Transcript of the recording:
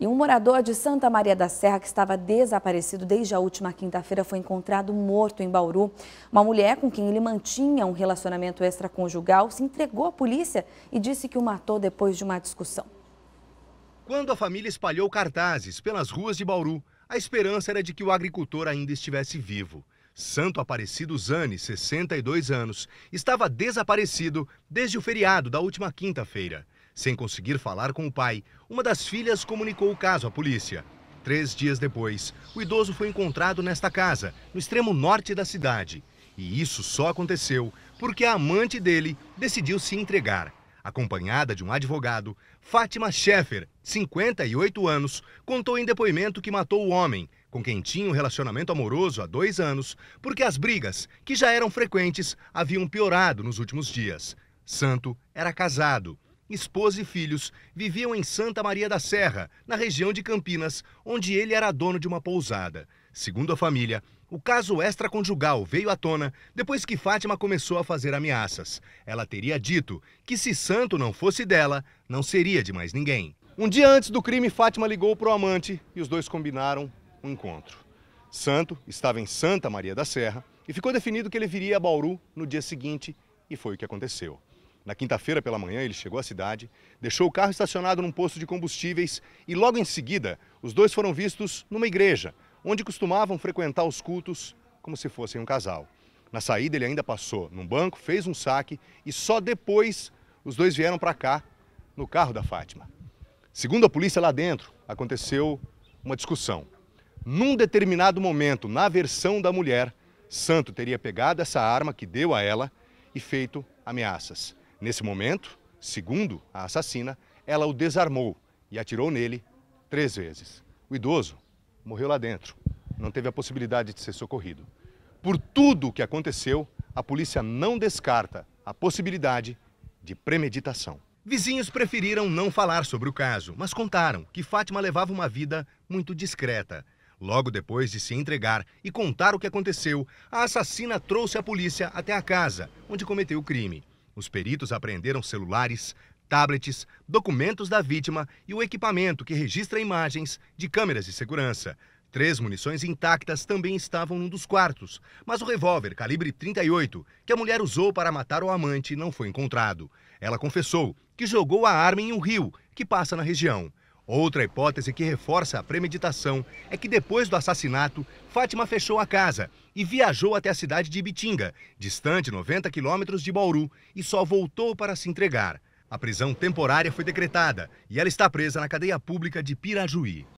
E um morador de Santa Maria da Serra que estava desaparecido desde a última quinta-feira foi encontrado morto em Bauru. Uma mulher com quem ele mantinha um relacionamento extraconjugal se entregou à polícia e disse que o matou depois de uma discussão. Quando a família espalhou cartazes pelas ruas de Bauru, a esperança era de que o agricultor ainda estivesse vivo. Santo Aparecido Zani, 62 anos, estava desaparecido desde o feriado da última quinta-feira. Sem conseguir falar com o pai, uma das filhas comunicou o caso à polícia. Três dias depois, o idoso foi encontrado nesta casa, no extremo norte da cidade. E isso só aconteceu porque a amante dele decidiu se entregar. Acompanhada de um advogado, Fátima Schaeffer, 58 anos, contou em depoimento que matou o homem, com quem tinha um relacionamento amoroso há dois anos, porque as brigas, que já eram frequentes, haviam piorado nos últimos dias. Santo era casado esposa e filhos, viviam em Santa Maria da Serra, na região de Campinas, onde ele era dono de uma pousada. Segundo a família, o caso extraconjugal veio à tona depois que Fátima começou a fazer ameaças. Ela teria dito que se santo não fosse dela, não seria de mais ninguém. Um dia antes do crime, Fátima ligou para o amante e os dois combinaram um encontro. Santo estava em Santa Maria da Serra e ficou definido que ele viria a Bauru no dia seguinte e foi o que aconteceu. Na quinta-feira pela manhã, ele chegou à cidade, deixou o carro estacionado num posto de combustíveis e, logo em seguida, os dois foram vistos numa igreja, onde costumavam frequentar os cultos como se fossem um casal. Na saída, ele ainda passou num banco, fez um saque e só depois os dois vieram para cá, no carro da Fátima. Segundo a polícia, lá dentro aconteceu uma discussão. Num determinado momento, na versão da mulher, Santo teria pegado essa arma que deu a ela e feito ameaças. Nesse momento, segundo a assassina, ela o desarmou e atirou nele três vezes. O idoso morreu lá dentro, não teve a possibilidade de ser socorrido. Por tudo o que aconteceu, a polícia não descarta a possibilidade de premeditação. Vizinhos preferiram não falar sobre o caso, mas contaram que Fátima levava uma vida muito discreta. Logo depois de se entregar e contar o que aconteceu, a assassina trouxe a polícia até a casa, onde cometeu o crime. Os peritos apreenderam celulares, tablets, documentos da vítima e o equipamento que registra imagens de câmeras de segurança. Três munições intactas também estavam num dos quartos, mas o revólver calibre 38 que a mulher usou para matar o amante não foi encontrado. Ela confessou que jogou a arma em um rio que passa na região. Outra hipótese que reforça a premeditação é que depois do assassinato, Fátima fechou a casa e viajou até a cidade de Ibitinga, distante 90 quilômetros de Bauru, e só voltou para se entregar. A prisão temporária foi decretada e ela está presa na cadeia pública de Pirajuí.